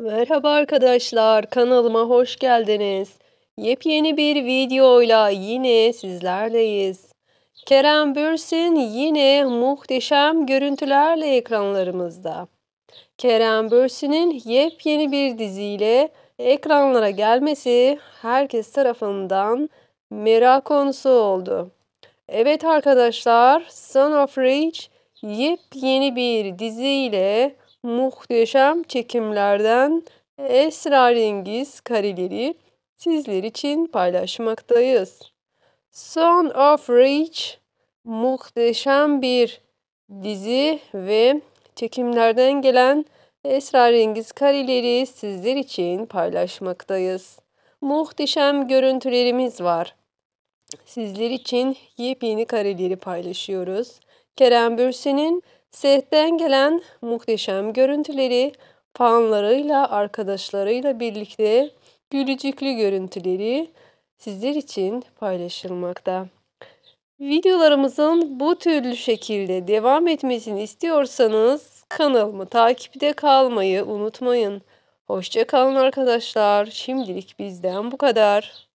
Merhaba arkadaşlar, kanalıma hoş geldiniz. Yepyeni bir videoyla yine sizlerleyiz. Kerem Bürsin yine muhteşem görüntülerle ekranlarımızda. Kerem Bürsin'in yepyeni bir diziyle ekranlara gelmesi herkes tarafından merak konusu oldu. Evet arkadaşlar, Son of Rage yepyeni bir diziyle muhteşem çekimlerden esrarengiz kareleri sizler için paylaşmaktayız. Son of Reach muhteşem bir dizi ve çekimlerden gelen esrarengiz kareleri sizler için paylaşmaktayız. Muhteşem görüntülerimiz var. Sizler için yepyeni kareleri paylaşıyoruz. Kerem Bürsin'in Seyetten gelen muhteşem görüntüleri, fanlarıyla, arkadaşlarıyla birlikte gülücüklü görüntüleri sizler için paylaşılmakta. Videolarımızın bu türlü şekilde devam etmesini istiyorsanız kanalımı takipte kalmayı unutmayın. Hoşçakalın arkadaşlar. Şimdilik bizden bu kadar.